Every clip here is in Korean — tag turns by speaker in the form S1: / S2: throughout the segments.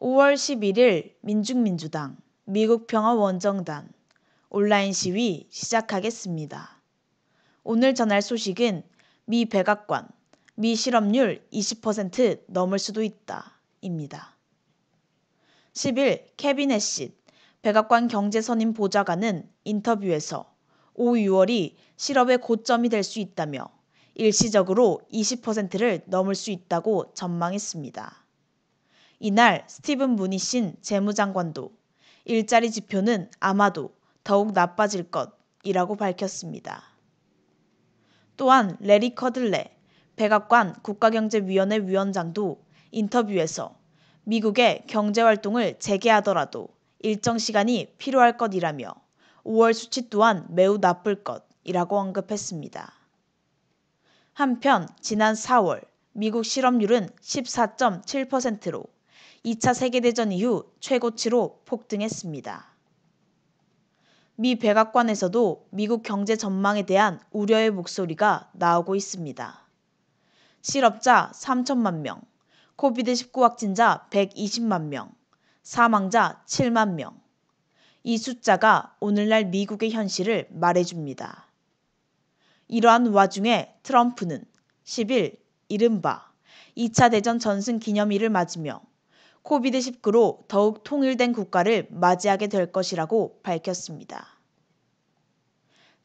S1: 5월 11일 민중민주당 미국평화원정단 온라인 시위 시작하겠습니다. 오늘 전할 소식은 미 백악관 미 실업률 20% 넘을 수도 있다. 입니다. 10일 캐비넷시 백악관 경제선임 보좌관은 인터뷰에서 오 6월이 실업의 고점이 될 수 있다며 일시적으로 20%를 넘을 수 있다고 전망했습니다. 이날 스티븐 무니신 재무장관도 일자리 지표는 아마도 더욱 나빠질 것이라고 밝혔습니다. 또한 레리 커들레 백악관 국가경제위원회 위원장도 인터뷰에서 미국의 경제활동을 재개하더라도 일정 시간이 필요할 것이라며 5월 수치 또한 매우 나쁠 것이라고 언급했습니다. 한편 지난 4월 미국 실업률은 14.7%로 2차 세계대전 이후 최고치로 폭등했습니다. 미 백악관에서도 미국 경제 전망에 대한 우려의 목소리가 나오고 있습니다. 실업자 3천만 명, 코비드19 확진자 120만 명, 사망자 7만 명. 이 숫자가 오늘날 미국의 현실을 말해줍니다. 이러한 와중에 트럼프는 10일 이른바 2차 대전 전승 기념일을 맞으며 코비드19로 더욱 통일된 국가를 맞이하게 될 것이라고 밝혔습니다.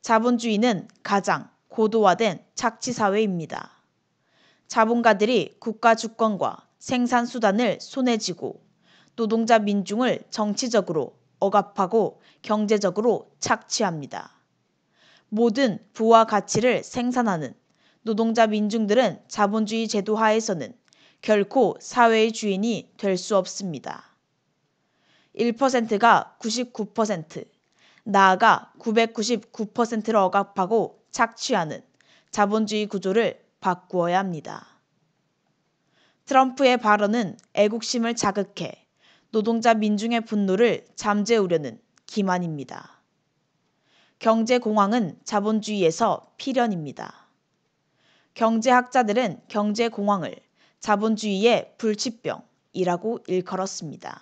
S1: 자본주의는 가장 고도화된 착취사회입니다. 자본가들이 국가 주권과 생산수단을 손에 쥐고 노동자 민중을 정치적으로 억압하고 경제적으로 착취합니다. 모든 부와 가치를 생산하는 노동자 민중들은 자본주의 제도 하에서는 결코 사회의 주인이 될 수 없습니다. 1%가 99%, 나아가 999%를 억압하고 착취하는 자본주의 구조를 바꾸어야 합니다. 트럼프의 발언은 애국심을 자극해 노동자 민중의 분노를 잠재우려는 기만입니다. 경제 공황은 자본주의에서 필연입니다. 경제학자들은 경제 공황을 자본주의의 불치병이라고 일컬었습니다.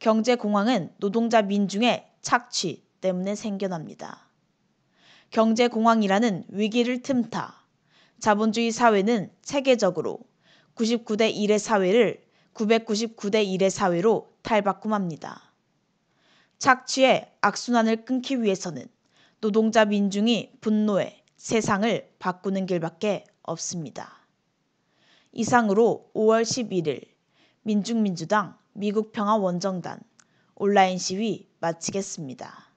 S1: 경제공황은 노동자 민중의 착취 때문에 생겨납니다. 경제공황이라는 위기를 틈타 자본주의 사회는 체계적으로 99대 1의 사회를 999대 1의 사회로 탈바꿈합니다. 착취의 악순환을 끊기 위해서는 노동자 민중이 분노해 세상을 바꾸는 길밖에 없습니다. 이상으로 5월 11일 민중민주당 미국평화원정단 온라인 시위 마치겠습니다.